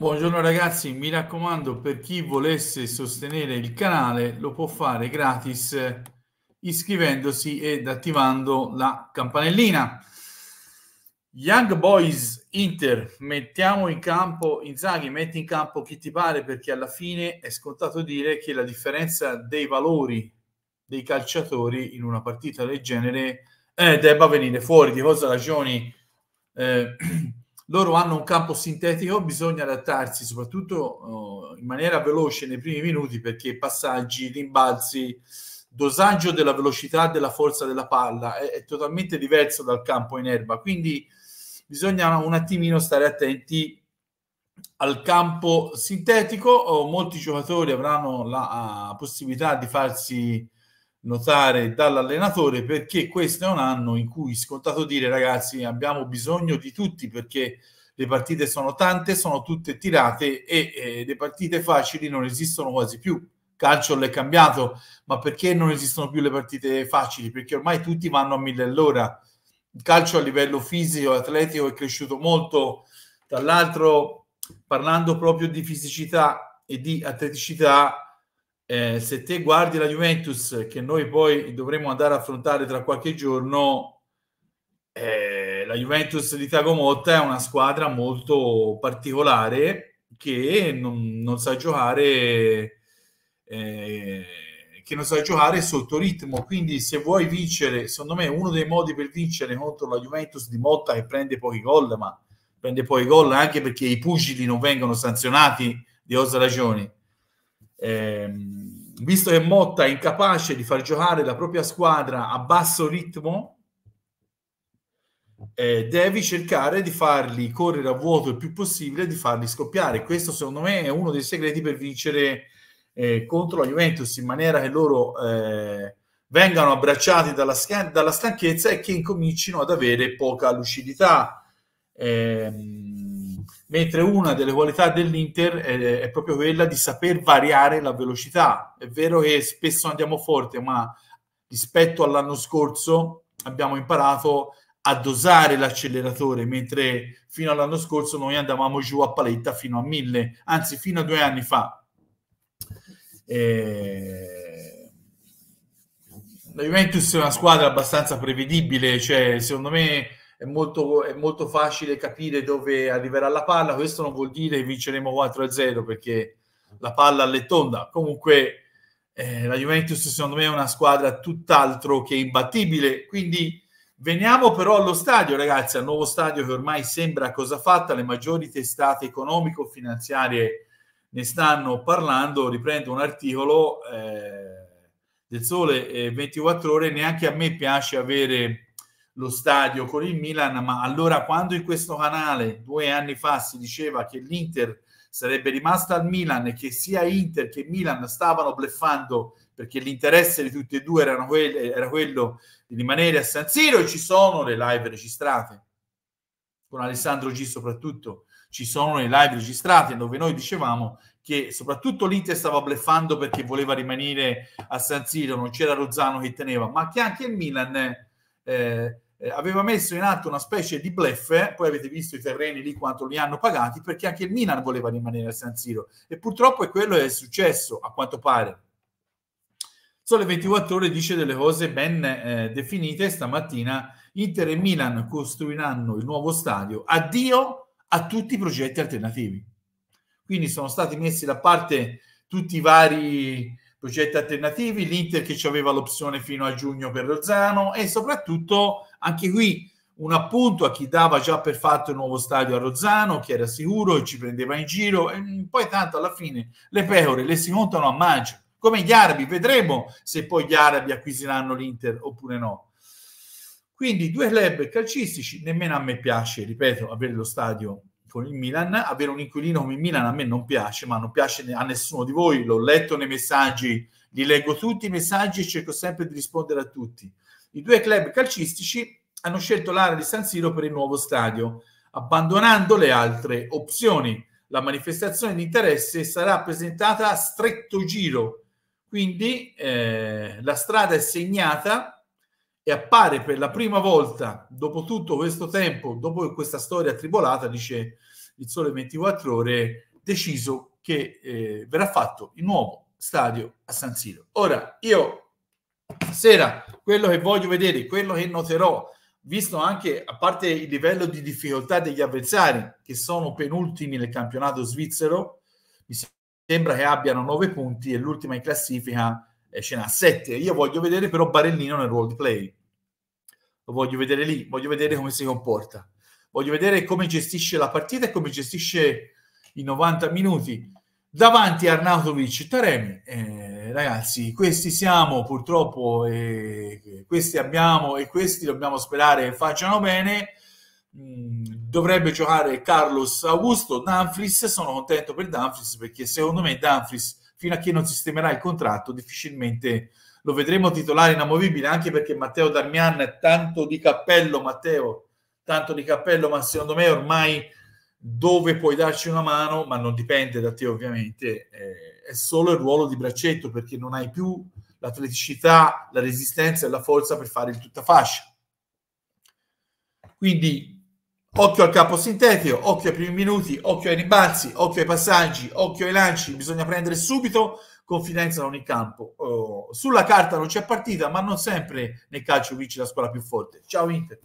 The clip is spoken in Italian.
Buongiorno ragazzi, mi raccomando per chi volesse sostenere il canale lo può fare gratis iscrivendosi ed attivando la campanellina. Young Boys Inter, mettiamo in campo Inzaghi, metti in campo chi ti pare perché alla fine è scontato dire che la differenza dei valori dei calciatori in una partita del genere eh, debba venire fuori. Di cosa ragioni? Eh, loro hanno un campo sintetico, bisogna adattarsi soprattutto uh, in maniera veloce nei primi minuti perché passaggi, rimbalzi, dosaggio della velocità della forza della palla è, è, totalmente diverso dal campo in erba, quindi bisogna un attimino stare attenti al campo sintetico, oh, molti giocatori avranno la uh, possibilità di farsi notare dall'allenatore perché questo è un anno in cui scontato dire ragazzi abbiamo bisogno di tutti perché le partite sono tante, sono tutte tirate e eh, le partite facili non esistono quasi più. Calcio l'è cambiato, ma perché non esistono più le partite facili? Perché ormai tutti vanno a mille all'ora. Il calcio a livello fisico e atletico è cresciuto molto. Tra l'altro, parlando proprio di fisicità e di atleticità, eh, se te guardi la Juventus che noi poi dovremo andare a affrontare tra qualche giorno, eh, la Juventus di Tiago Motta è una squadra molto particolare che non, non sa giocare. Eh, che non sa giocare sotto ritmo, quindi se vuoi vincere, secondo me uno dei modi per vincere contro la Juventus di Motta che prende pochi gol, ma prende poi gol anche perché i pugili non vengono sanzionati di osa ragioni. Eh, visto che Motta è incapace di far giocare la propria squadra a basso ritmo, eh, devi cercare di farli correre a vuoto il più possibile, di farli scoppiare. Questo secondo me è uno dei segreti per vincere eh, contro la Juventus in maniera che loro eh, vengano abbracciati dalla, dalla, stanchezza e che incomincino ad avere poca lucidità. Ehm, mentre una delle qualità dell'Inter è, è, proprio quella di saper variare la velocità. È vero che spesso andiamo forte, ma rispetto all'anno scorso abbiamo imparato a dosare l'acceleratore, mentre fino all'anno scorso noi andavamo giù a paletta fino a 1000, anzi fino a due anni fa. Eh... La Juventus è una squadra abbastanza prevedibile, cioè secondo me è molto, è molto facile capire dove arriverà la palla, questo non vuol dire che vinceremo 4-0 perché la palla è tonda, comunque eh, la Juventus secondo me è una squadra tutt'altro che imbattibile, quindi veniamo però allo stadio ragazzi, al nuovo stadio che ormai sembra cosa fatta, le maggiori testate economico-finanziarie ne stanno parlando, riprendo un articolo eh, del Sole eh, 24 ore, neanche a me piace avere lo stadio con il Milan, ma allora quando in questo canale due anni fa si diceva che l'Inter sarebbe rimasta al Milan e che sia Inter che Milan stavano bleffando perché l'interesse di tutti e due era quello, era quello di rimanere a San Siro e ci sono le live registrate con Alessandro G soprattutto ci sono le live registrate dove noi dicevamo che soprattutto l'Inter stava bleffando perché voleva rimanere a San Siro non c'era Rozzano che teneva ma che anche il Milan eh, eh, aveva messo in atto una specie di bluff, poi avete visto i terreni lì quanto li hanno pagati, perché anche il Milan voleva rimanere a San Siro e purtroppo è quello che è successo, a quanto pare. Sole 24 ore dice delle cose ben eh, definite, stamattina Inter e Milan costruiranno il nuovo stadio, addio a tutti i progetti alternativi. Quindi sono stati messi da parte tutti i vari progetti alternativi, l'Inter che aveva l'opzione fino a giugno per Rozzano e soprattutto anche qui un appunto a chi dava già per fatto il nuovo stadio a Rozzano, che era sicuro e ci prendeva in giro, e poi tanto alla fine le pecore le si montano a maggio, come gli arabi, vedremo se poi gli arabi acquisiranno l'Inter oppure no. Quindi due club calcistici, nemmeno a me piace, ripeto, avere lo stadio con il Milan. Avere un inquilino come il Milan a me non piace, ma non piace a nessuno di voi. L'ho letto nei messaggi, li leggo tutti i messaggi e cerco sempre di rispondere a tutti. I due club calcistici hanno scelto l'area di San Siro per il nuovo stadio, abbandonando le altre opzioni. La manifestazione di interesse sarà presentata a stretto giro, quindi eh, la strada è segnata e appare per la prima volta dopo tutto questo tempo, dopo questa storia tribolata, dice il Sole 24 Ore, deciso che eh, verrà fatto il nuovo stadio a San Siro. Ora, io stasera quello che voglio vedere, quello che noterò, visto anche a parte il livello di difficoltà degli avversari che sono penultimi nel campionato svizzero, mi sembra che abbiano nove punti e l'ultima in classifica e ce n'ha 7. Io voglio vedere però Barellino nel role play. Lo voglio vedere lì, voglio vedere come si comporta. Voglio vedere come gestisce la partita e come gestisce i 90 minuti. Davanti a Arnautovic Taremi, eh, ragazzi, questi siamo purtroppo, eh, questi abbiamo e questi dobbiamo sperare facciano bene. Mm, dovrebbe giocare Carlos Augusto Danfris. Sono contento per Danfris perché secondo me Danfris fino a che non sistemerà il contratto difficilmente lo vedremo titolare inamovibile anche perché Matteo Darmian tanto di cappello Matteo tanto di cappello ma secondo me ormai dove puoi darci una mano ma non dipende da te ovviamente eh, è solo il ruolo di braccetto perché non hai più l'atleticità la resistenza e la forza per fare il tutta fascia quindi Occhio al campo sintetico, occhio ai primi minuti, occhio ai rimbalzi, occhio ai passaggi, occhio ai lanci, bisogna prendere subito confidenza da ogni campo. Oh, sulla carta non c'è partita, ma non sempre nel calcio vince la squadra più forte. Ciao Inter.